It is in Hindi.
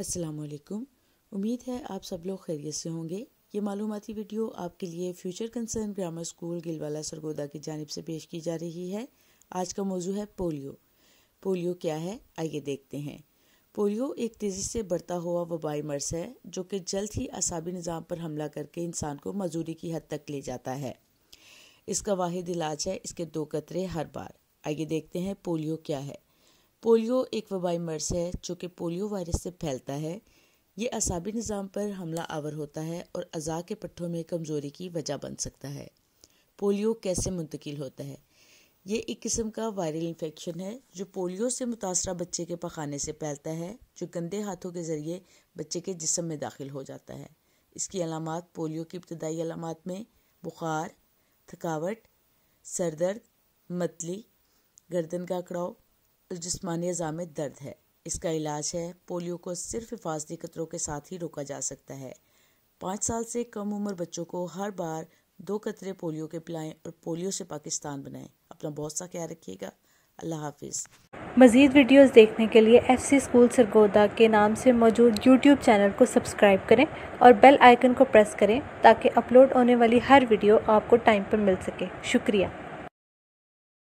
असलकुम उम्मीद है आप सब लोग खैरियत से होंगे ये मालूमती वीडियो आपके लिए future concern grammar school Gilwala Sargodha की जानब से पेश की जा रही है आज का मौजू है पोलियो पोलियो क्या है आइए देखते हैं पोलियो एक तेज़ी से बढ़ता हुआ वबाई मर्स है जो कि जल्द ही असाबी निज़ाम पर हमला करके इंसान को मजूरी की हद तक ले जाता है इसका वाहिद इलाज है इसके दो कतरे हर बार आइए देखते हैं पोलियो क्या है पोलियो एक वबाई मर्ज है जो कि पोलियो वायरस से फैलता है ये असाबी निज़ाम पर हमला आवर होता है और अज़ा के पट्ठों में कमज़ोरी की वजह बन सकता है पोलियो कैसे मुंतकिल होता है ये एक किस्म का वायरल इन्फेक्शन है जो पोलियो से मुतासर बच्चे के पखाने से फैलता है जो गंदे हाथों के ज़रिए बच्चे के जिसम में दाखिल हो जाता है इसकी अलामत पोलियो की इब्तदाई अलामत में बुखार थकावट सर दर्द मतली गर्दन का अकड़ाव जिसमानी अज़ा में दर्द है इसका इलाज है पोलियो को सिर्फ हिफाजती खतरों के साथ ही रोका जा सकता है पाँच साल से कम उम्र बच्चों को हर बार दो कतरे पोलियो के पिलाएं और पोलियो से पाकिस्तान बनाएं अपना बहुत सा ख्याल रखिएगा अल्लाह हाफिज़ मज़ीद वीडियोस देखने के लिए एफ सी स्कूल सरगोदा के नाम से मौजूद यूट्यूब चैनल को सब्सक्राइब करें और बेल आइकन को प्रेस करें ताकि अपलोड होने वाली हर वीडियो आपको टाइम पर मिल सके शुक्रिया